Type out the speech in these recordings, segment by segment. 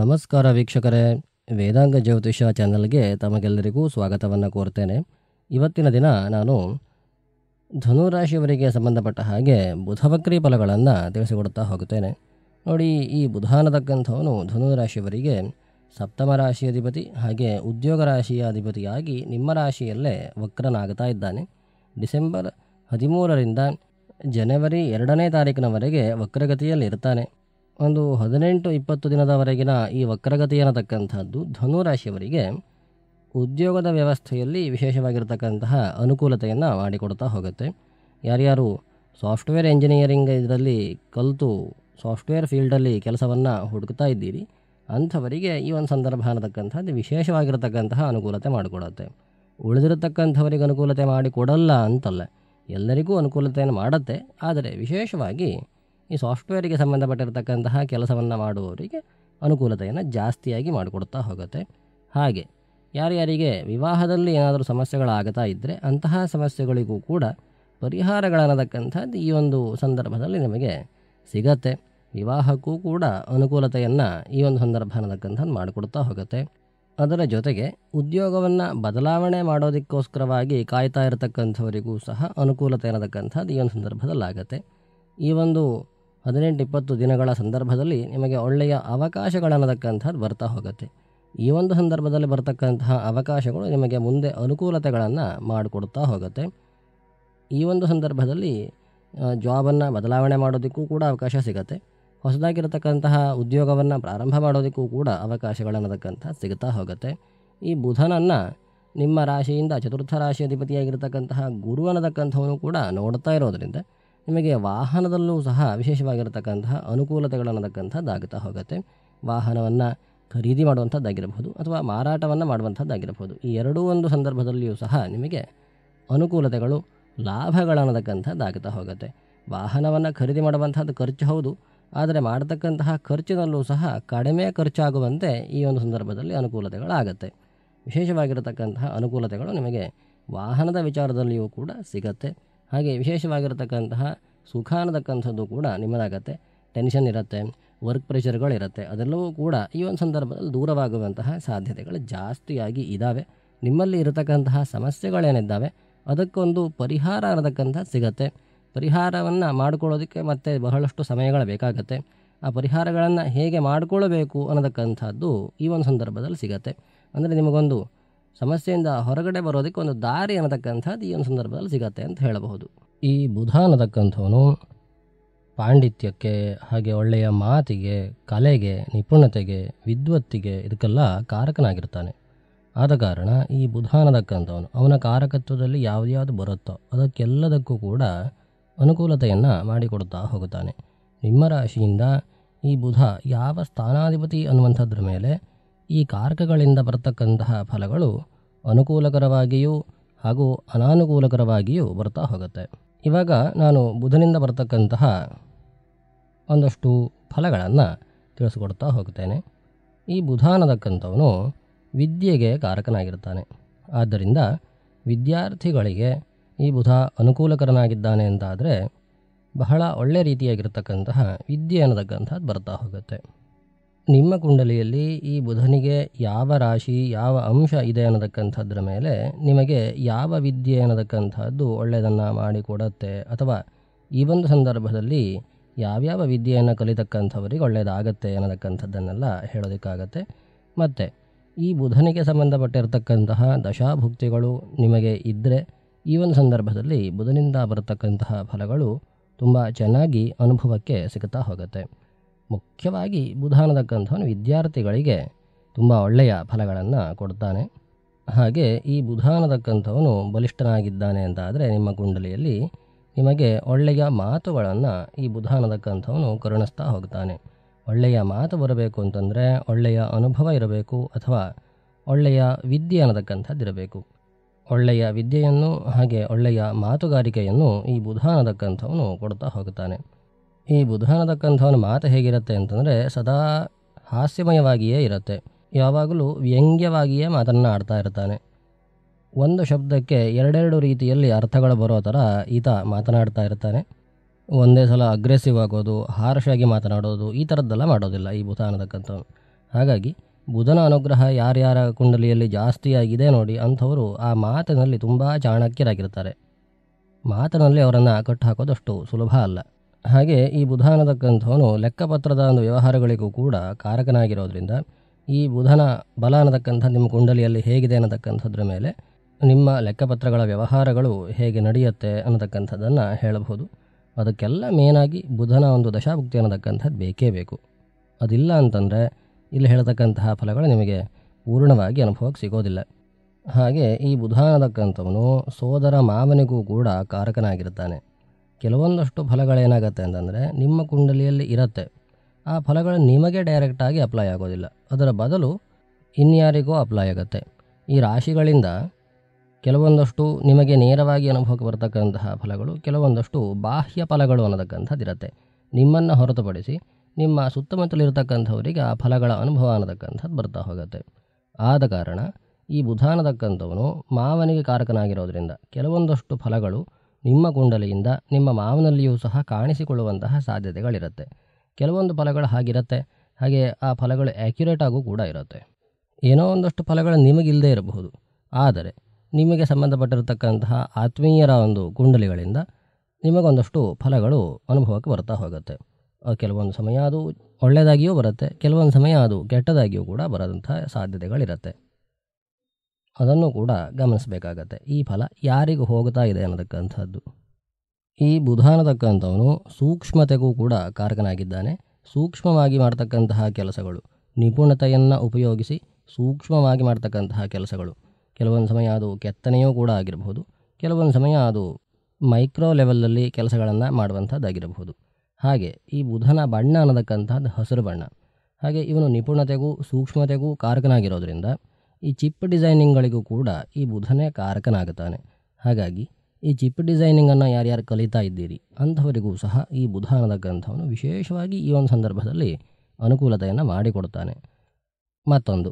ನಮಸ್ಕಾರ ವೀಕ್ಷಕರೇ ವೇದಾಂಗ ಜ್ಯೋತಿಷ ಚಾನಲ್ಗೆ ತಮಗೆಲ್ಲರಿಗೂ ಸ್ವಾಗತವನ್ನು ಕೋರ್ತೇನೆ ಇವತ್ತಿನ ದಿನ ನಾನು ಧನುರಾಶಿಯವರಿಗೆ ಸಂಬಂಧಪಟ್ಟ ಹಾಗೆ ಬುಧವಕ್ರಿ ಫಲಗಳನ್ನು ತಿಳಿಸಿಕೊಡ್ತಾ ಹೋಗುತ್ತೇನೆ ನೋಡಿ ಈ ಅನ್ನತಕ್ಕಂಥವನು ಧನುರಾಶಿಯವರಿಗೆ ಸಪ್ತಮ ರಾಶಿಯ ಅಧಿಪತಿ ಹಾಗೆ ಉದ್ಯೋಗ ರಾಶಿಯ ಅಧಿಪತಿಯಾಗಿ ನಿಮ್ಮ ರಾಶಿಯಲ್ಲೇ ವಕ್ರನಾಗ್ತಾ ಇದ್ದಾನೆ ಡಿಸೆಂಬರ್ ಹದಿಮೂರರಿಂದ ಜನವರಿ ಎರಡನೇ ತಾರೀಕಿನವರೆಗೆ ವಕ್ರಗತಿಯಲ್ಲಿರ್ತಾನೆ ಒಂದು ಹದಿನೆಂಟು ಇಪ್ಪತ್ತು ದಿನದವರೆಗಿನ ಈ ವಕ್ರಗತಿ ಧನು ಧನುರಾಶಿಯವರಿಗೆ ಉದ್ಯೋಗದ ವ್ಯವಸ್ಥೆಯಲ್ಲಿ ವಿಶೇಷವಾಗಿರ್ತಕ್ಕಂತಹ ಅನುಕೂಲತೆಯನ್ನು ಮಾಡಿಕೊಡ್ತಾ ಹೋಗುತ್ತೆ ಯಾರ್ಯಾರು ಸಾಫ್ಟ್ವೇರ್ ಇಂಜಿನಿಯರಿಂಗ್ ಇದರಲ್ಲಿ ಕಲಿತು ಸಾಫ್ಟ್ವೇರ್ ಫೀಲ್ಡಲ್ಲಿ ಕೆಲಸವನ್ನು ಹುಡುಕ್ತಾ ಇದ್ದೀರಿ ಅಂಥವರಿಗೆ ಈ ಒಂದು ಸಂದರ್ಭ ಅನ್ನತಕ್ಕಂಥದ್ದು ವಿಶೇಷವಾಗಿರತಕ್ಕಂತಹ ಅನುಕೂಲತೆ ಮಾಡಿಕೊಡುತ್ತೆ ಉಳಿದಿರತಕ್ಕಂಥವರಿಗೆ ಅನುಕೂಲತೆ ಮಾಡಿಕೊಡಲ್ಲ ಅಂತಲ್ಲ ಎಲ್ಲರಿಗೂ ಅನುಕೂಲತೆಯನ್ನು ಮಾಡುತ್ತೆ ಆದರೆ ವಿಶೇಷವಾಗಿ ಈ ಸಾಫ್ಟ್ವೇರಿಗೆ ಸಂಬಂಧಪಟ್ಟಿರತಕ್ಕಂತಹ ಕೆಲಸವನ್ನು ಮಾಡುವವರಿಗೆ ಅನುಕೂಲತೆಯನ್ನು ಜಾಸ್ತಿಯಾಗಿ ಮಾಡಿಕೊಡ್ತಾ ಹೋಗುತ್ತೆ ಹಾಗೆ ಯಾರ್ಯಾರಿಗೆ ವಿವಾಹದಲ್ಲಿ ಏನಾದರೂ ಸಮಸ್ಯೆಗಳಾಗ್ತಾ ಇದ್ದರೆ ಅಂತಹ ಸಮಸ್ಯೆಗಳಿಗೂ ಕೂಡ ಪರಿಹಾರಗಳನ್ನತಕ್ಕಂಥದ್ದು ಈ ಒಂದು ಸಂದರ್ಭದಲ್ಲಿ ನಿಮಗೆ ಸಿಗತ್ತೆ ವಿವಾಹಕ್ಕೂ ಕೂಡ ಅನುಕೂಲತೆಯನ್ನು ಈ ಒಂದು ಸಂದರ್ಭ ಅನ್ನತಕ್ಕಂಥದ್ದು ಮಾಡಿಕೊಡ್ತಾ ಹೋಗುತ್ತೆ ಅದರ ಜೊತೆಗೆ ಉದ್ಯೋಗವನ್ನು ಬದಲಾವಣೆ ಮಾಡೋದಕ್ಕೋಸ್ಕರವಾಗಿ ಕಾಯ್ತಾ ಇರತಕ್ಕಂಥವರಿಗೂ ಸಹ ಅನುಕೂಲತೆ ಅನ್ನತಕ್ಕಂಥದ್ದು ಈ ಒಂದು ಸಂದರ್ಭದಲ್ಲಾಗತ್ತೆ ಈ ಒಂದು ಹದಿನೆಂಟು ಇಪ್ಪತ್ತು ದಿನಗಳ ಸಂದರ್ಭದಲ್ಲಿ ನಿಮಗೆ ಒಳ್ಳೆಯ ಅವಕಾಶಗಳನ್ನತಕ್ಕಂಥದ್ದು ಬರ್ತಾ ಹೋಗುತ್ತೆ ಈ ಒಂದು ಸಂದರ್ಭದಲ್ಲಿ ಬರ್ತಕ್ಕಂತಹ ಅವಕಾಶಗಳು ನಿಮಗೆ ಮುಂದೆ ಅನುಕೂಲತೆಗಳನ್ನು ಮಾಡಿಕೊಡ್ತಾ ಹೋಗುತ್ತೆ ಈ ಒಂದು ಸಂದರ್ಭದಲ್ಲಿ ಜಾಬನ್ನು ಬದಲಾವಣೆ ಮಾಡೋದಕ್ಕೂ ಕೂಡ ಅವಕಾಶ ಸಿಗುತ್ತೆ ಹೊಸದಾಗಿರತಕ್ಕಂತಹ ಉದ್ಯೋಗವನ್ನು ಪ್ರಾರಂಭ ಮಾಡೋದಕ್ಕೂ ಕೂಡ ಅವಕಾಶಗಳನ್ನತಕ್ಕಂಥ ಸಿಗ್ತಾ ಹೋಗುತ್ತೆ ಈ ಬುಧನನ್ನು ನಿಮ್ಮ ರಾಶಿಯಿಂದ ಚತುರ್ಥ ರಾಶಿ ಅಧಿಪತಿಯಾಗಿರ್ತಕ್ಕಂತಹ ಗುರು ಅನ್ನತಕ್ಕಂಥವನ್ನೂ ಕೂಡ ನೋಡ್ತಾ ಇರೋದರಿಂದ ನಿಮಗೆ ವಾಹನದಲ್ಲೂ ಸಹ ವಿಶೇಷವಾಗಿರತಕ್ಕಂತಹ ಅನುಕೂಲತೆಗಳನ್ನತಕ್ಕಂಥದ್ದಾಗುತ್ತಾ ಹೋಗುತ್ತೆ ವಾಹನವನ್ನು ಖರೀದಿ ಮಾಡುವಂಥದ್ದಾಗಿರಬಹುದು ಅಥವಾ ಮಾರಾಟವನ್ನು ಮಾಡುವಂಥದ್ದಾಗಿರಬಹುದು ಈ ಎರಡೂ ಒಂದು ಸಂದರ್ಭದಲ್ಲಿಯೂ ಸಹ ನಿಮಗೆ ಅನುಕೂಲತೆಗಳು ಲಾಭಗಳನ್ನತಕ್ಕಂಥದ್ದಾಗುತ್ತಾ ಹೋಗುತ್ತೆ ವಾಹನವನ್ನು ಖರೀದಿ ಮಾಡುವಂಥದ್ದು ಖರ್ಚು ಹೌದು ಆದರೆ ಮಾಡತಕ್ಕಂತಹ ಖರ್ಚಿನಲ್ಲೂ ಸಹ ಕಡಿಮೆ ಖರ್ಚಾಗುವಂತೆ ಈ ಒಂದು ಸಂದರ್ಭದಲ್ಲಿ ಅನುಕೂಲತೆಗಳಾಗತ್ತೆ ವಿಶೇಷವಾಗಿರತಕ್ಕಂತಹ ಅನುಕೂಲತೆಗಳು ನಿಮಗೆ ವಾಹನದ ವಿಚಾರದಲ್ಲಿಯೂ ಕೂಡ ಸಿಗತ್ತೆ ಹಾಗೆ ವಿಶೇಷವಾಗಿರತಕ್ಕಂತಹ ಸುಖ ಅನ್ನತಕ್ಕಂಥದ್ದು ಕೂಡ ನಿಮ್ಮದಾಗತ್ತೆ ಟೆನ್ಷನ್ ಇರುತ್ತೆ ವರ್ಕ್ ಪ್ರೆಷರ್ಗಳಿರುತ್ತೆ ಅದೆಲ್ಲವೂ ಕೂಡ ಈ ಒಂದು ಸಂದರ್ಭದಲ್ಲಿ ದೂರವಾಗುವಂತಹ ಸಾಧ್ಯತೆಗಳು ಜಾಸ್ತಿಯಾಗಿ ಇದ್ದಾವೆ ನಿಮ್ಮಲ್ಲಿ ಇರತಕ್ಕಂತಹ ಸಮಸ್ಯೆಗಳೇನಿದ್ದಾವೆ ಅದಕ್ಕೊಂದು ಪರಿಹಾರ ಅನ್ನತಕ್ಕಂಥ ಸಿಗತ್ತೆ ಪರಿಹಾರವನ್ನು ಮಾಡಿಕೊಳ್ಳೋದಕ್ಕೆ ಮತ್ತೆ ಬಹಳಷ್ಟು ಸಮಯಗಳು ಬೇಕಾಗತ್ತೆ ಆ ಪರಿಹಾರಗಳನ್ನು ಹೇಗೆ ಮಾಡಿಕೊಳ್ಳಬೇಕು ಅನ್ನತಕ್ಕಂಥದ್ದು ಈ ಒಂದು ಸಂದರ್ಭದಲ್ಲಿ ಸಿಗತ್ತೆ ಅಂದರೆ ನಿಮಗೊಂದು ಸಮಸ್ಯೆಯಿಂದ ಹೊರಗಡೆ ಬರೋದಕ್ಕೆ ಒಂದು ದಾರಿ ಅನ್ನತಕ್ಕಂಥದ್ದು ಈ ಒಂದು ಸಂದರ್ಭದಲ್ಲಿ ಸಿಗತ್ತೆ ಅಂತ ಹೇಳಬಹುದು ಈ ಬುಧ ಅನ್ನತಕ್ಕಂಥವನು ಪಾಂಡಿತ್ಯಕ್ಕೆ ಹಾಗೆ ಒಳ್ಳೆಯ ಮಾತಿಗೆ ಕಲೆಗೆ ನಿಪುಣತೆಗೆ ವಿದ್ವತ್ತಿಗೆ ಇದಕ್ಕೆಲ್ಲ ಕಾರಕನಾಗಿರ್ತಾನೆ ಆದ ಕಾರಣ ಈ ಬುಧ ಅನ್ನತಕ್ಕಂಥವನು ಅವನ ಕಾರಕತ್ವದಲ್ಲಿ ಯಾವುದ್ಯಾವುದು ಬರುತ್ತೋ ಅದಕ್ಕೆಲ್ಲದಕ್ಕೂ ಕೂಡ ಅನುಕೂಲತೆಯನ್ನು ಮಾಡಿಕೊಡುತ್ತಾ ಹೋಗುತ್ತಾನೆ ನಿಮ್ಮ ರಾಶಿಯಿಂದ ಈ ಬುಧ ಯಾವ ಸ್ಥಾನಾಧಿಪತಿ ಅನ್ನುವಂಥದ್ರ ಮೇಲೆ ಈ ಕಾರಕಗಳಿಂದ ಬರ್ತಕ್ಕಂತಹ ಫಲಗಳು ಅನುಕೂಲಕರವಾಗಿಯೂ ಹಾಗೂ ಅನಾನುಕೂಲಕರವಾಗಿಯೂ ಬರ್ತಾ ಹೋಗುತ್ತೆ ಇವಾಗ ನಾನು ಬುಧನಿಂದ ಬರ್ತಕ್ಕಂತಹ ಒಂದಷ್ಟು ಫಲಗಳನ್ನು ತಿಳಿಸ್ಕೊಡ್ತಾ ಹೋಗ್ತೇನೆ ಈ ಬುಧ ಅನ್ನತಕ್ಕಂಥವನು ವಿದ್ಯೆಗೆ ಕಾರಕನಾಗಿರ್ತಾನೆ ಆದ್ದರಿಂದ ವಿದ್ಯಾರ್ಥಿಗಳಿಗೆ ಈ ಬುಧ ಅನುಕೂಲಕರನಾಗಿದ್ದಾನೆ ಅಂತಾದರೆ ಬಹಳ ಒಳ್ಳೆ ರೀತಿಯಾಗಿರ್ತಕ್ಕಂತಹ ವಿದ್ಯೆ ಅನ್ನತಕ್ಕಂಥದ್ದು ಬರ್ತಾ ಹೋಗುತ್ತೆ ನಿಮ್ಮ ಕುಂಡಲಿಯಲ್ಲಿ ಈ ಬುಧನಿಗೆ ಯಾವ ರಾಶಿ ಯಾವ ಅಂಶ ಇದೆ ಅನ್ನತಕ್ಕಂಥದ್ರ ಮೇಲೆ ನಿಮಗೆ ಯಾವ ವಿದ್ಯೆ ಅನ್ನತಕ್ಕಂಥದ್ದು ಒಳ್ಳೆಯದನ್ನು ಮಾಡಿಕೊಡತ್ತೆ ಅಥವಾ ಈ ಒಂದು ಸಂದರ್ಭದಲ್ಲಿ ಯಾವ್ಯಾವ ವಿದ್ಯೆಯನ್ನು ಕಲಿತಕ್ಕಂಥವರಿಗೆ ಒಳ್ಳೆಯದಾಗತ್ತೆ ಅನ್ನತಕ್ಕಂಥದ್ದನ್ನೆಲ್ಲ ಹೇಳೋದಕ್ಕಾಗತ್ತೆ ಮತ್ತು ಈ ಬುಧನಿಗೆ ಸಂಬಂಧಪಟ್ಟಿರತಕ್ಕಂತಹ ದಶಾಭುಕ್ತಿಗಳು ನಿಮಗೆ ಇದ್ದರೆ ಈ ಒಂದು ಸಂದರ್ಭದಲ್ಲಿ ಬುಧನಿಂದ ಬರತಕ್ಕಂತಹ ಫಲಗಳು ತುಂಬ ಚೆನ್ನಾಗಿ ಅನುಭವಕ್ಕೆ ಸಿಗುತ್ತಾ ಹೋಗುತ್ತೆ ಮುಖ್ಯವಾಗಿ ಬುಧಾನದ ವಿದ್ಯಾರ್ಥಿಗಳಿಗೆ ತುಂಬ ಒಳ್ಳೆಯ ಫಲಗಳನ್ನು ಕೊಡ್ತಾನೆ ಹಾಗೆ ಈ ಬುಧಾನದ ಬಲಿಷ್ಠನಾಗಿದ್ದಾನೆ ಅಂತಾದರೆ ನಿಮ್ಮ ಕುಂಡಲಿಯಲ್ಲಿ ನಿಮಗೆ ಒಳ್ಳೆಯ ಮಾತುಗಳನ್ನು ಈ ಬುಧಾನದಕ್ಕಂಥವನು ಕರುಣಿಸ್ತಾ ಹೋಗ್ತಾನೆ ಒಳ್ಳೆಯ ಮಾತು ಬರಬೇಕು ಅಂತಂದರೆ ಒಳ್ಳೆಯ ಅನುಭವ ಇರಬೇಕು ಅಥವಾ ಒಳ್ಳೆಯ ವಿದ್ಯೆ ಅನ್ನತಕ್ಕಂಥದ್ದಿರಬೇಕು ಒಳ್ಳೆಯ ವಿದ್ಯೆಯನ್ನು ಹಾಗೆ ಒಳ್ಳೆಯ ಮಾತುಗಾರಿಕೆಯನ್ನು ಈ ಬುಧಾನದ ಕೊಡ್ತಾ ಹೋಗ್ತಾನೆ ಈ ಬುಧಾನತಕ್ಕಂಥವನ ಮಾತು ಹೇಗಿರುತ್ತೆ ಅಂತಂದರೆ ಸದಾ ಹಾಸ್ಯಮಯವಾಗಿಯೇ ಇರುತ್ತೆ ಯಾವಾಗಲೂ ವ್ಯಂಗ್ಯವಾಗಿಯೇ ಮಾತನ್ನು ಆಡ್ತಾ ಇರ್ತಾನೆ ಒಂದು ಶಬ್ದಕ್ಕೆ ಎರಡೆರಡು ರೀತಿಯಲ್ಲಿ ಅರ್ಥಗಳು ಬರೋ ಥರ ಈತ ಮಾತನಾಡ್ತಾ ಇರ್ತಾನೆ ಒಂದೇ ಸಲ ಅಗ್ರೆಸಿವ್ ಆಗೋದು ಹಾರ್ಷಾಗಿ ಮಾತನಾಡೋದು ಈ ಥರದ್ದೆಲ್ಲ ಮಾಡೋದಿಲ್ಲ ಈ ಬುಧ ಅನ್ನತಕ್ಕಂಥವ್ನು ಹಾಗಾಗಿ ಬುಧನ ಅನುಗ್ರಹ ಯಾರ್ಯಾರ ಕುಂಡಲಿಯಲ್ಲಿ ಜಾಸ್ತಿಯಾಗಿದೆ ನೋಡಿ ಅಂಥವರು ಆ ಮಾತಿನಲ್ಲಿ ತುಂಬ ಚಾಣಕ್ಯರಾಗಿರ್ತಾರೆ ಮಾತಿನಲ್ಲಿ ಅವರನ್ನು ಕಟ್ಟು ಹಾಕೋದಷ್ಟು ಸುಲಭ ಅಲ್ಲ ಹಾಗೆ ಈ ಬುಧಾನತಕ್ಕಂಥವನು ಲೆಕ್ಕಪತ್ರದ ಒಂದು ವ್ಯವಹಾರಗಳಿಗೂ ಕೂಡ ಕಾರಕನಾಗಿರೋದ್ರಿಂದ ಈ ಬುಧನ ಬಲ ಅನ್ನತಕ್ಕಂಥ ನಿಮ್ಮ ಕುಂಡಲಿಯಲ್ಲಿ ಹೇಗಿದೆ ಅನ್ನತಕ್ಕಂಥದ್ರ ಮೇಲೆ ನಿಮ್ಮ ಲೆಕ್ಕಪತ್ರಗಳ ವ್ಯವಹಾರಗಳು ಹೇಗೆ ನಡೆಯುತ್ತೆ ಅನ್ನತಕ್ಕಂಥದ್ದನ್ನು ಹೇಳಬಹುದು ಅದಕ್ಕೆಲ್ಲ ಮೇನಾಗಿ ಬುಧನ ಒಂದು ದಶಾಭುಕ್ತಿ ಅನ್ನತಕ್ಕಂಥದ್ದು ಬೇಕೇ ಬೇಕು ಅದಿಲ್ಲ ಅಂತಂದರೆ ಇಲ್ಲಿ ಹೇಳತಕ್ಕಂತಹ ಫಲಗಳು ನಿಮಗೆ ಪೂರ್ಣವಾಗಿ ಅನುಭವಕ್ಕೆ ಸಿಗೋದಿಲ್ಲ ಹಾಗೆ ಈ ಅನ್ನತಕ್ಕಂಥವನು ಸೋದರ ಮಾವನಿಗೂ ಕೂಡ ಕಾರಕನಾಗಿರ್ತಾನೆ ಕೆಲವೊಂದಷ್ಟು ಫಲಗಳೇನಾಗತ್ತೆ ಅಂತಂದರೆ ನಿಮ್ಮ ಕುಂಡಲಿಯಲ್ಲಿ ಇರತ್ತೆ ಆ ಫಲಗಳು ನಿಮಗೆ ಡೈರೆಕ್ಟಾಗಿ ಅಪ್ಲೈ ಆಗೋದಿಲ್ಲ ಅದರ ಬದಲು ಇನ್ಯಾರಿಗೂ ಅಪ್ಲೈ ಆಗುತ್ತೆ ಈ ರಾಶಿಗಳಿಂದ ಕೆಲವೊಂದಷ್ಟು ನಿಮಗೆ ನೇರವಾಗಿ ಅನುಭವಕ್ಕೆ ಬರತಕ್ಕಂತಹ ಫಲಗಳು ಕೆಲವೊಂದಷ್ಟು ಬಾಹ್ಯ ಫಲಗಳು ಅನ್ನತಕ್ಕಂಥದ್ದಿರುತ್ತೆ ನಿಮ್ಮನ್ನು ಹೊರತುಪಡಿಸಿ ನಿಮ್ಮ ಸುತ್ತಮುತ್ತಲಿರ್ತಕ್ಕಂಥವರಿಗೆ ಆ ಫಲಗಳ ಅನುಭವ ಅನ್ನತಕ್ಕಂಥದ್ದು ಬರ್ತಾ ಹೋಗುತ್ತೆ ಆದ ಕಾರಣ ಈ ಅನ್ನತಕ್ಕಂಥವನು ಮಾವನಿಗೆ ಕಾರಕನಾಗಿರೋದ್ರಿಂದ ಕೆಲವೊಂದಷ್ಟು ಫಲಗಳು ನಿಮ್ಮ ಕುಂಡಲಿಯಿಂದ ನಿಮ್ಮ ಮಾವನಲ್ಲಿಯೂ ಸಹ ಕಾಣಿಸಿಕೊಳ್ಳುವಂತಹ ಸಾಧ್ಯತೆಗಳಿರುತ್ತೆ ಕೆಲವೊಂದು ಫಲಗಳು ಹಾಗಿರುತ್ತೆ ಹಾಗೆ ಆ ಫಲಗಳು ಆ್ಯಕ್ಯುರೇಟ್ ಆಗೂ ಕೂಡ ಇರುತ್ತೆ ಏನೋ ಒಂದಷ್ಟು ಫಲಗಳು ನಿಮಗಿಲ್ಲದೆ ಇರಬಹುದು ಆದರೆ ನಿಮಗೆ ಸಂಬಂಧಪಟ್ಟಿರತಕ್ಕಂತಹ ಆತ್ಮೀಯರ ಒಂದು ಕುಂಡಲಿಗಳಿಂದ ನಿಮಗೊಂದಷ್ಟು ಫಲಗಳು ಅನುಭವಕ್ಕೆ ಬರ್ತಾ ಹೋಗುತ್ತೆ ಕೆಲವೊಂದು ಸಮಯ ಅದು ಒಳ್ಳೆಯದಾಗಿಯೂ ಬರುತ್ತೆ ಕೆಲವೊಂದು ಸಮಯ ಅದು ಕೆಟ್ಟದಾಗಿಯೂ ಕೂಡ ಬರೋದಂಥ ಸಾಧ್ಯತೆಗಳಿರುತ್ತೆ ಅದನ್ನು ಕೂಡ ಗಮನಿಸಬೇಕಾಗತ್ತೆ ಈ ಫಲ ಯಾರಿಗೂ ಹೋಗ್ತಾ ಇದೆ ಅನ್ನತಕ್ಕಂಥದ್ದು ಈ ಬುಧ ಅನ್ನತಕ್ಕಂಥವನು ಸೂಕ್ಷ್ಮತೆಗೂ ಕೂಡ ಕಾರಕನಾಗಿದ್ದಾನೆ ಸೂಕ್ಷ್ಮವಾಗಿ ಮಾಡ್ತಕ್ಕಂತಹ ಕೆಲಸಗಳು ನಿಪುಣತೆಯನ್ನು ಉಪಯೋಗಿಸಿ ಸೂಕ್ಷ್ಮವಾಗಿ ಮಾಡ್ತಕ್ಕಂತಹ ಕೆಲಸಗಳು ಕೆಲವೊಂದು ಸಮಯ ಅದು ಕೆತ್ತನೆಯೂ ಕೂಡ ಆಗಿರಬಹುದು ಕೆಲವೊಂದು ಸಮಯ ಅದು ಮೈಕ್ರೋ ಲೆವೆಲಲ್ಲಿ ಕೆಲಸಗಳನ್ನು ಮಾಡುವಂಥದ್ದಾಗಿರಬಹುದು ಹಾಗೆ ಈ ಬುಧನ ಬಣ್ಣ ಅನ್ನತಕ್ಕಂಥದ್ದು ಹಸಿರು ಬಣ್ಣ ಹಾಗೆ ಇವನು ನಿಪುಣತೆಗೂ ಸೂಕ್ಷ್ಮತೆಗೂ ಕಾರಕನಾಗಿರೋದ್ರಿಂದ ಈ ಚಿಪ್ ಡಿಸೈನಿಂಗ್ಗಳಿಗೂ ಕೂಡ ಈ ಬುಧನೇ ಕಾರಕನಾಗುತ್ತಾನೆ ಹಾಗಾಗಿ ಈ ಚಿಪ್ ಡಿಸೈನಿಂಗನ್ನು ಯಾರ್ಯಾರು ಕಲಿತಾ ಇದ್ದೀರಿ ಅಂಥವರಿಗೂ ಸಹ ಈ ಬುಧಾನದ ಗ್ರಂಥವನ್ನು ವಿಶೇಷವಾಗಿ ಈ ಒಂದು ಸಂದರ್ಭದಲ್ಲಿ ಅನುಕೂಲತೆಯನ್ನು ಮಾಡಿಕೊಡ್ತಾನೆ ಮತ್ತೊಂದು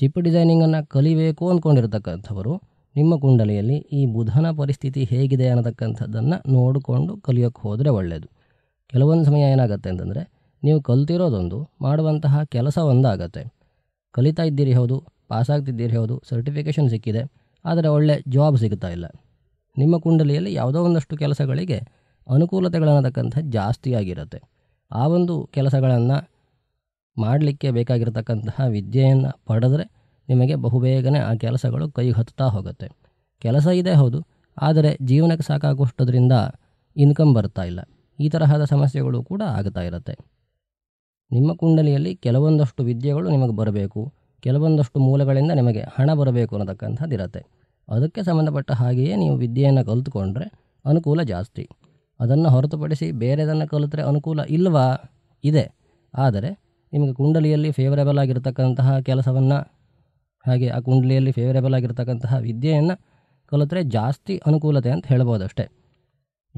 ಚಿಪ್ ಡಿಸೈನಿಂಗನ್ನು ಕಲಿಬೇಕು ಅಂದ್ಕೊಂಡಿರತಕ್ಕಂಥವರು ನಿಮ್ಮ ಕುಂಡಲಿಯಲ್ಲಿ ಈ ಬುಧನ ಪರಿಸ್ಥಿತಿ ಹೇಗಿದೆ ಅನ್ನತಕ್ಕಂಥದ್ದನ್ನು ನೋಡಿಕೊಂಡು ಕಲಿಯೋಕ್ಕೆ ಹೋದರೆ ಒಳ್ಳೆಯದು ಕೆಲವೊಂದು ಸಮಯ ಏನಾಗುತ್ತೆ ಅಂತಂದರೆ ನೀವು ಕಲ್ತಿರೋದೊಂದು ಮಾಡುವಂತಹ ಕೆಲಸ ಒಂದಾಗತ್ತೆ ಕಲಿತಾ ಇದ್ದೀರಿ ಹೌದು ಪಾಸಾಗ್ತಿದ್ದೀರಿ ಹೌದು ಸರ್ಟಿಫಿಕೇಷನ್ ಸಿಕ್ಕಿದೆ ಆದರೆ ಒಳ್ಳೆ ಜಾಬ್ ಸಿಗ್ತಾ ಇಲ್ಲ ನಿಮ್ಮ ಕುಂಡಲಿಯಲ್ಲಿ ಯಾವುದೋ ಒಂದಷ್ಟು ಕೆಲಸಗಳಿಗೆ ಅನುಕೂಲತೆಗಳನ್ನತಕ್ಕಂಥ ಆಗಿರುತ್ತೆ ಆ ಒಂದು ಕೆಲಸಗಳನ್ನು ಮಾಡಲಿಕ್ಕೆ ಬೇಕಾಗಿರತಕ್ಕಂತಹ ವಿದ್ಯೆಯನ್ನು ಪಡೆದ್ರೆ ನಿಮಗೆ ಬಹುಬೇಗನೆ ಆ ಕೆಲಸಗಳು ಕೈ ಹತ್ತಾ ಹೋಗುತ್ತೆ ಕೆಲಸ ಇದೆ ಹೌದು ಆದರೆ ಜೀವನಕ್ಕೆ ಸಾಕಾಗುವಷ್ಟುದರಿಂದ ಇನ್ಕಮ್ ಬರ್ತಾ ಇಲ್ಲ ಈ ತರಹದ ಸಮಸ್ಯೆಗಳು ಕೂಡ ಆಗ್ತಾ ಇರುತ್ತೆ ನಿಮ್ಮ ಕುಂಡಲಿಯಲ್ಲಿ ಕೆಲವೊಂದಷ್ಟು ವಿದ್ಯೆಗಳು ನಿಮಗೆ ಬರಬೇಕು ಕೆಲವೊಂದಷ್ಟು ಮೂಲಗಳಿಂದ ನಿಮಗೆ ಹಣ ಬರಬೇಕು ಅನ್ನತಕ್ಕಂಥದ್ದಿರತ್ತೆ ಅದಕ್ಕೆ ಸಂಬಂಧಪಟ್ಟ ಹಾಗೆಯೇ ನೀವು ವಿದ್ಯೆಯನ್ನು ಕಲಿತುಕೊಂಡ್ರೆ ಅನುಕೂಲ ಜಾಸ್ತಿ ಅದನ್ನು ಹೊರತುಪಡಿಸಿ ಬೇರೆದನ್ನು ಕಲಿತರೆ ಅನುಕೂಲ ಇಲ್ವಾ ಇದೆ ಆದರೆ ನಿಮಗೆ ಕುಂಡಲಿಯಲ್ಲಿ ಫೇವರೇಬಲ್ ಆಗಿರತಕ್ಕಂತಹ ಕೆಲಸವನ್ನು ಹಾಗೆ ಆ ಕುಂಡಲಿಯಲ್ಲಿ ಫೇವರೇಬಲ್ ಆಗಿರ್ತಕ್ಕಂತಹ ವಿದ್ಯೆಯನ್ನು ಕಲಿತರೆ ಜಾಸ್ತಿ ಅನುಕೂಲತೆ ಅಂತ ಹೇಳ್ಬೋದಷ್ಟೇ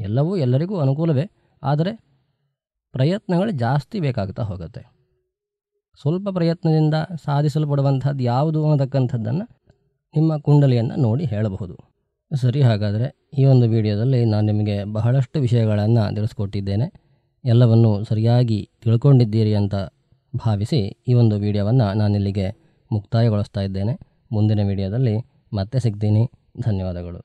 ಎಲ್ಲವೂ ಎಲ್ಲರಿಗೂ ಅನುಕೂಲವೇ ಆದರೆ ಪ್ರಯತ್ನಗಳು ಜಾಸ್ತಿ ಬೇಕಾಗ್ತಾ ಹೋಗುತ್ತೆ ಸ್ವಲ್ಪ ಪ್ರಯತ್ನದಿಂದ ಸಾಧಿಸಲ್ಪಡುವಂಥದ್ದು ಯಾವುದು ಅನ್ನತಕ್ಕಂಥದ್ದನ್ನು ನಿಮ್ಮ ಕುಂಡಲಿಯನ್ನು ನೋಡಿ ಹೇಳಬಹುದು ಸರಿ ಹಾಗಾದರೆ ಈ ಒಂದು ವಿಡಿಯೋದಲ್ಲಿ ನಾನು ನಿಮಗೆ ಬಹಳಷ್ಟು ವಿಷಯಗಳನ್ನು ತಿಳಿಸ್ಕೊಟ್ಟಿದ್ದೇನೆ ಎಲ್ಲವನ್ನು ಸರಿಯಾಗಿ ತಿಳ್ಕೊಂಡಿದ್ದೀರಿ ಅಂತ ಭಾವಿಸಿ ಈ ಒಂದು ವಿಡಿಯೋವನ್ನು ನಾನಿಲ್ಲಿಗೆ ಮುಕ್ತಾಯಗೊಳಿಸ್ತಾ ಇದ್ದೇನೆ ಮುಂದಿನ ವಿಡಿಯೋದಲ್ಲಿ ಮತ್ತೆ ಸಿಗ್ತೀನಿ ಧನ್ಯವಾದಗಳು